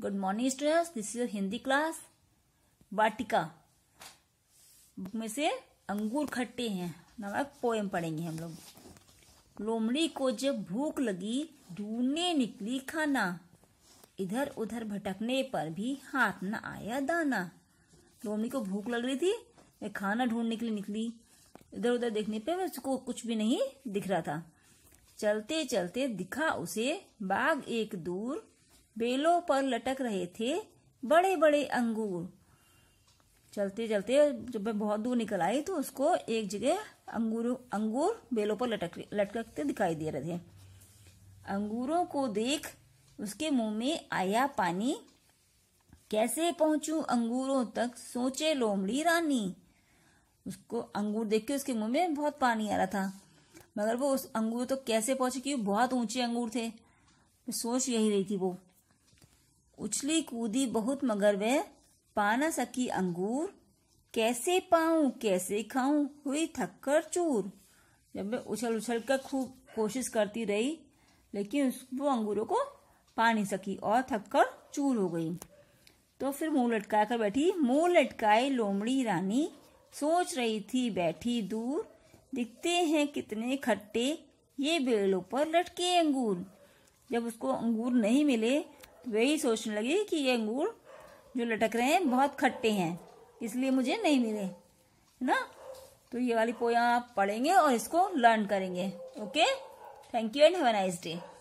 good morning students this is Hindi class Vatika book में से अंगूर खट्टे हैं नामक पोएम पढ़ेंगे हम लोग लोमड़ी को जब भूख लगी ढूंढने निकली खाना इधर उधर भटकने पर भी हाथ न आया दाना लोमड़ी को भूख लग रही थी वे खाना ढूंढने के लिए निकली इधर उधर देखने पे उसको कुछ भी नहीं दिख रहा था चलते चलते दिखा उसे बाघ एक दूर बेलों पर लटक रहे थे बड़े बड़े अंगूर चलते चलते जब मैं बहुत दूर निकल आई तो उसको एक जगह अंगूर अंगूर बेलों पर लटक लटकते दिखाई दे रहे थे अंगूरों को देख उसके मुंह में आया पानी कैसे पहुंचूं अंगूरों तक सोचे लोमड़ी रानी उसको अंगूर देख के उसके मुंह में बहुत पानी आ रहा था मगर वो उस अंगूर तो कैसे पहुंचे क्योंकि बहुत ऊंचे अंगूर थे सोच यही रही थी वो उछली कूदी बहुत मगर वह पा न सकी अंगूर कैसे पाऊं कैसे खाऊं हुई थककर चूर जब मैं उछल उछल कर खूब कोशिश करती रही लेकिन वो अंगूरों को पा नहीं सकी और थककर चूर हो गई तो फिर मुंह लटका कर बैठी मुंह लटकाए लोमड़ी रानी सोच रही थी बैठी दूर दिखते हैं कितने खट्टे ये बेड़ों पर लटके अंगूर जब उसको अंगूर नहीं मिले वे ही सोचने लगी कि ये अंगूर जो लटक रहे हैं बहुत खट्टे हैं इसलिए मुझे नहीं मिले है ना तो ये वाली पोया आप पढ़ेंगे और इसको लर्न करेंगे okay thank you and have a nice day